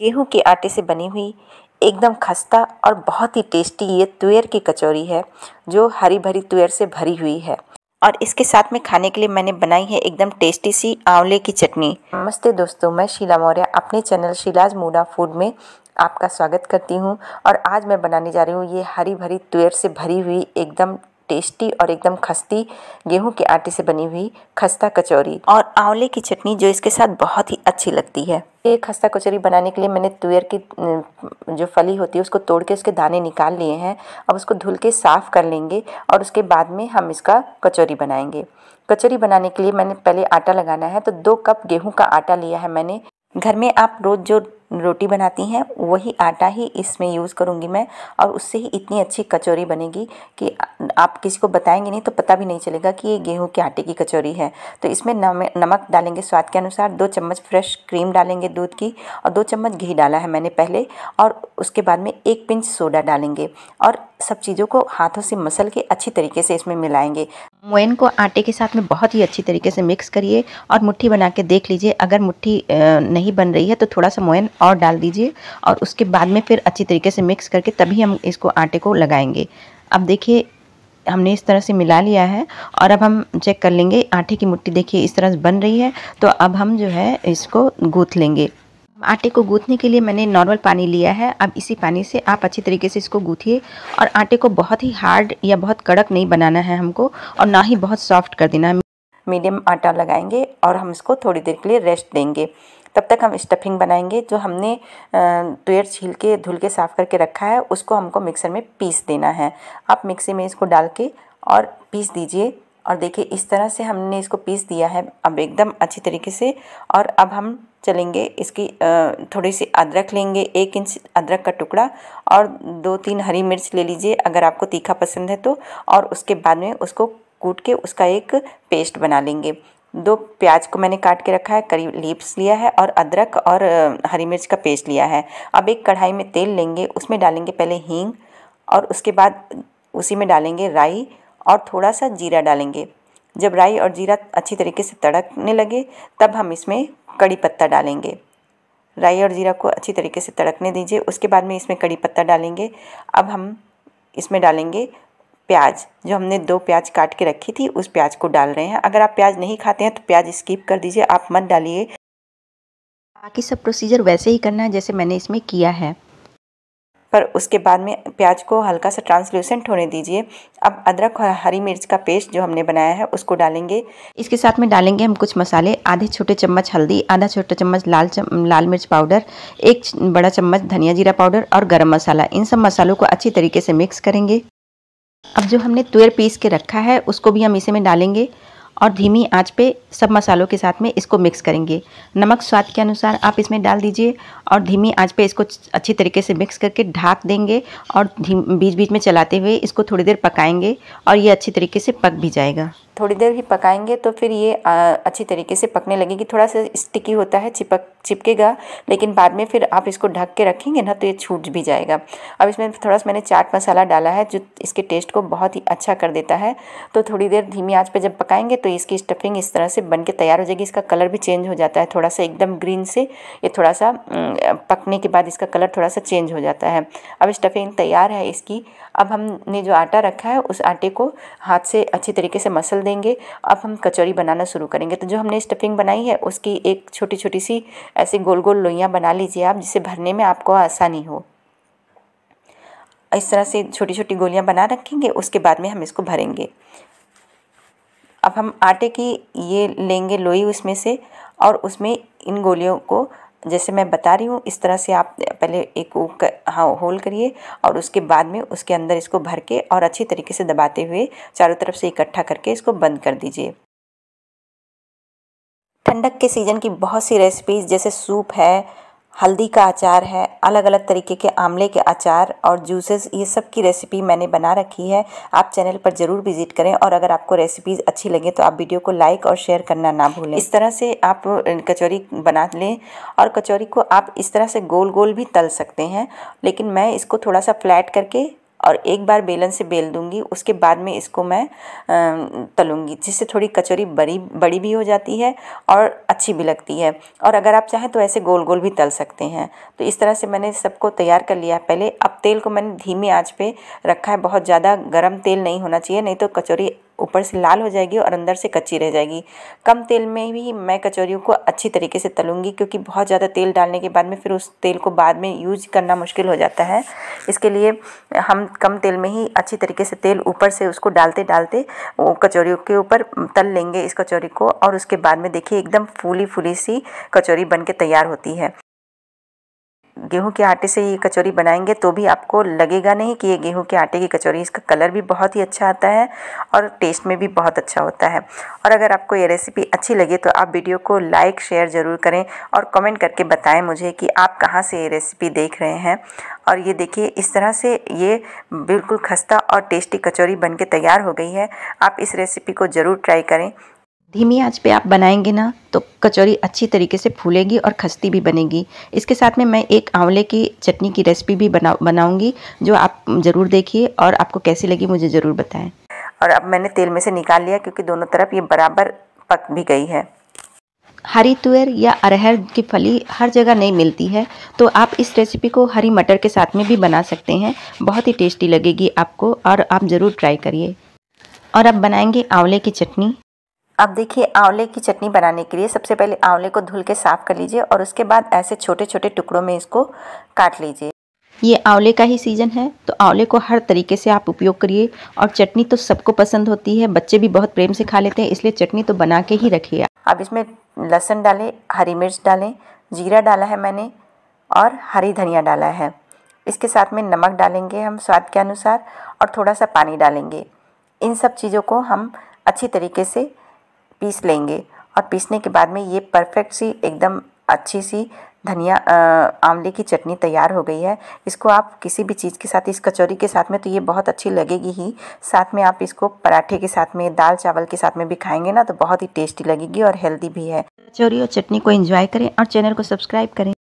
गेहूं के आटे से बनी हुई एकदम खस्ता और बहुत ही टेस्टी ये तुयर की कचौरी है जो हरी भरी तुयर से भरी हुई है और इसके साथ में खाने के लिए मैंने बनाई है एकदम टेस्टी सी आंवले की चटनी नमस्ते दोस्तों मैं शीला मौर्य अपने चैनल शीलाज मूडा फूड में आपका स्वागत करती हूँ और आज मैं बनाने जा रही हूँ ये हरी भरी तुयर से भरी हुई एकदम टेस्टी और एकदम खस्ती गेहूं के आटे से बनी हुई खस्ता कचौरी और आंवले की चटनी जो इसके साथ बहुत ही अच्छी लगती है ये खस्ता कचौरी बनाने के लिए मैंने तुयर की जो फली होती है उसको तोड़ के उसके दाने निकाल लिए हैं अब उसको धुल के साफ़ कर लेंगे और उसके बाद में हम इसका कचौरी बनाएंगे कचौरी बनाने के लिए मैंने पहले आटा लगाना है तो दो कप गेहूं का आटा लिया है मैंने घर में आप रोज़ जो रोटी बनाती हैं वही आटा ही इसमें यूज़ करूँगी मैं और उससे ही इतनी अच्छी कचौरी बनेगी कि आप किसी को बताएंगे नहीं तो पता भी नहीं चलेगा कि ये गेहूं के आटे की कचौरी है तो इसमें नम नमक डालेंगे स्वाद के अनुसार दो चम्मच फ्रेश क्रीम डालेंगे दूध की और दो चम्मच घी डाला है मैंने पहले और उसके बाद में एक पिंच सोडा डालेंगे और सब चीज़ों को हाथों से मसल के अच्छी तरीके से इसमें मिलाएंगे मोयन को आटे के साथ में बहुत ही अच्छी तरीके से मिक्स करिए और मुट्ठी बना के देख लीजिए अगर मुट्ठी नहीं बन रही है तो थोड़ा सा मोयन और डाल दीजिए और उसके बाद में फिर अच्छी तरीके से मिक्स करके तभी हम इसको आटे को लगाएंगे अब देखिए हमने इस तरह से मिला लिया है और अब हम चेक कर लेंगे आटे की मुट्ठी देखिए इस तरह से बन रही है तो अब हम जो है इसको गूँथ लेंगे आटे को गूंथने के लिए मैंने नॉर्मल पानी लिया है अब इसी पानी से आप अच्छी तरीके से इसको गूंथिए और आटे को बहुत ही हार्ड या बहुत कड़क नहीं बनाना है हमको और ना ही बहुत सॉफ्ट कर देना है मीडियम आटा लगाएंगे और हम इसको थोड़ी देर के लिए रेस्ट देंगे तब तक हम स्टफिंग बनाएंगे जो हमने तुयर छील के धुल के साफ़ करके रखा है उसको हमको मिक्सर में पीस देना है आप मिक्सी में इसको डाल के और पीस दीजिए और देखिए इस तरह से हमने इसको पीस दिया है अब एकदम अच्छी तरीके से और अब हम चलेंगे इसकी थोड़ी सी अदरक लेंगे एक इंच अदरक का टुकड़ा और दो तीन हरी मिर्च ले लीजिए अगर आपको तीखा पसंद है तो और उसके बाद में उसको कूट के उसका एक पेस्ट बना लेंगे दो प्याज को मैंने काट के रखा है करीब लीप्स लिया है और अदरक और हरी मिर्च का पेस्ट लिया है अब एक कढ़ाई में तेल लेंगे उसमें डालेंगे पहले हींग और उसके बाद उसी में डालेंगे राई और थोड़ा सा जीरा डालेंगे जब राई और जीरा अच्छी तरीके से तड़कने लगे तब हम इसमें कड़ी पत्ता डालेंगे राई और ज़ीरा को अच्छी तरीके से तड़कने दीजिए उसके बाद में इसमें कड़ी पत्ता डालेंगे अब हम इसमें डालेंगे प्याज जो हमने दो प्याज काट के रखी थी उस प्याज को डाल रहे हैं अगर आप प्याज नहीं खाते हैं तो प्याज स्किप कर दीजिए आप मत डालिए बाकी सब प्रोसीजर वैसे ही करना है जैसे मैंने इसमें किया है पर उसके बाद में प्याज को हल्का सा ट्रांसल्यूसेंट होने दीजिए अब अदरक और हरी मिर्च का पेस्ट जो हमने बनाया है उसको डालेंगे इसके साथ में डालेंगे हम कुछ मसाले आधे छोटे चम्मच हल्दी आधा छोटा चम्मच लाल चम, लाल मिर्च पाउडर एक बड़ा चम्मच धनिया जीरा पाउडर और गर्म मसाला इन सब मसालों को अच्छी तरीके से मिक्स करेंगे अब जो हमने तुयर पीस के रखा है उसको भी हम इसे में डालेंगे और धीमी आंच पे सब मसालों के साथ में इसको मिक्स करेंगे नमक स्वाद के अनुसार आप इसमें डाल दीजिए और धीमी आंच पे इसको अच्छी तरीके से मिक्स करके ढाक देंगे और बीच बीच में चलाते हुए इसको थोड़ी देर पकाएंगे और ये अच्छी तरीके से पक भी जाएगा थोड़ी देर ही पकाएंगे तो फिर ये अच्छी तरीके से पकने लगेगी थोड़ा सा स्टिकी होता है चिपक चिपकेगा लेकिन बाद में फिर आप इसको ढक के रखेंगे ना तो ये छूट भी जाएगा अब इसमें थोड़ा सा मैंने चाट मसाला डाला है जो इसके टेस्ट को बहुत ही अच्छा कर देता है तो थोड़ी देर धीमी आँच पर जब पकाएंगे तो इसकी स्टफिंग इस तरह से बन तैयार हो जाएगी इसका कलर भी चेंज हो जाता है थोड़ा सा एकदम ग्रीन से ये थोड़ा सा पकने के बाद इसका कलर थोड़ा सा चेंज हो जाता है अब स्टफिंग तैयार है इसकी अब हमने जो आटा रखा है उस आटे को हाथ से अच्छी तरीके से मसल देंगे अब हम कचौरी बनाना शुरू करेंगे तो जो हमने स्टफिंग बनाई है उसकी एक छोटी छोटी सी ऐसे गोल गोल लोइयाँ बना लीजिए आप जिसे भरने में आपको आसानी हो इस तरह से छोटी छोटी गोलियां बना रखेंगे उसके बाद में हम इसको भरेंगे अब हम आटे की ये लेंगे लोई उसमें से और उसमें इन गोलियों को जैसे मैं बता रही हूँ इस तरह से आप पहले एक कर, हाँ होल करिए और उसके बाद में उसके अंदर इसको भर के और अच्छी तरीके से दबाते हुए चारों तरफ से इकट्ठा करके इसको बंद कर दीजिए ठंडक के सीज़न की बहुत सी रेसिपीज़ जैसे सूप है हल्दी का अचार है अलग अलग तरीके के आमले के अचार और जूसेस ये सब की रेसिपी मैंने बना रखी है आप चैनल पर ज़रूर विज़िट करें और अगर आपको रेसिपीज़ अच्छी लगे तो आप वीडियो को लाइक और शेयर करना ना भूलें इस तरह से आप कचौरी बना लें और कचौरी को आप इस तरह से गोल गोल भी तल सकते हैं लेकिन मैं इसको थोड़ा सा फ्लैट करके और एक बार बेलन से बेल दूंगी उसके बाद में इसको मैं तलूंगी जिससे थोड़ी कचौरी बड़ी बड़ी भी हो जाती है और अच्छी भी लगती है और अगर आप चाहें तो ऐसे गोल गोल भी तल सकते हैं तो इस तरह से मैंने सबको तैयार कर लिया पहले अब तेल को मैंने धीमी आँच पे रखा है बहुत ज़्यादा गर्म तेल नहीं होना चाहिए नहीं तो कचौरी ऊपर से लाल हो जाएगी और अंदर से कच्ची रह जाएगी कम तेल में भी मैं कचौरियों को अच्छी तरीके से तलूँगी क्योंकि बहुत ज़्यादा तेल डालने के बाद में फिर उस तेल को बाद में यूज करना मुश्किल हो जाता है इसके लिए हम कम तेल में ही अच्छी तरीके से तेल ऊपर से उसको डालते डालते कचौरियों के ऊपर तल लेंगे इस कचौरी को और उसके बाद में देखिए एकदम फूली फूली सी कचौरी बन के तैयार होती है गेहूं के आटे से ये कचौरी बनाएंगे तो भी आपको लगेगा नहीं कि ये गेहूं के आटे की कचौरी इसका कलर भी बहुत ही अच्छा आता है और टेस्ट में भी बहुत अच्छा होता है और अगर आपको ये रेसिपी अच्छी लगे तो आप वीडियो को लाइक शेयर ज़रूर करें और कमेंट करके बताएं मुझे कि आप कहाँ से ये रेसिपी देख रहे हैं और ये देखिए इस तरह से ये बिल्कुल खस्ता और टेस्टी कचौरी बन तैयार हो गई है आप इस रेसिपी को ज़रूर ट्राई करें धीमी आंच पे आप बनाएंगे ना तो कचौरी अच्छी तरीके से फूलेगी और खस्ती भी बनेगी इसके साथ में मैं एक आंवले की चटनी की रेसिपी भी बना बनाऊँगी जो आप ज़रूर देखिए और आपको कैसी लगी मुझे ज़रूर बताएं और अब मैंने तेल में से निकाल लिया क्योंकि दोनों तरफ ये बराबर पक भी गई है हरी तुअर या अरहर की फली हर जगह नहीं मिलती है तो आप इस रेसिपी को हरी मटर के साथ में भी बना सकते हैं बहुत ही टेस्टी लगेगी आपको और आप ज़रूर ट्राई करिए और अब बनाएंगे आंवले की चटनी अब देखिए आंवले की चटनी बनाने के लिए सबसे पहले आंवले को धुल के साफ़ कर लीजिए और उसके बाद ऐसे छोटे छोटे टुकड़ों में इसको काट लीजिए ये आंवले का ही सीज़न है तो आंवले को हर तरीके से आप उपयोग करिए और चटनी तो सबको पसंद होती है बच्चे भी बहुत प्रेम से खा लेते हैं इसलिए चटनी तो बना के ही रखिए अब इसमें लहसन डालें हरी मिर्च डालें जीरा डाला है मैंने और हरी धनिया डाला है इसके साथ में नमक डालेंगे हम स्वाद के अनुसार और थोड़ा सा पानी डालेंगे इन सब चीज़ों को हम अच्छी तरीके से पीस लेंगे और पीसने के बाद में ये परफेक्ट सी एकदम अच्छी सी धनिया आंवले की चटनी तैयार हो गई है इसको आप किसी भी चीज़ के साथ इस कचौरी के साथ में तो ये बहुत अच्छी लगेगी ही साथ में आप इसको पराठे के साथ में दाल चावल के साथ में भी खाएंगे ना तो बहुत ही टेस्टी लगेगी और हेल्दी भी है कचौरी और चटनी को इन्जॉय करें और चैनल को सब्सक्राइब करें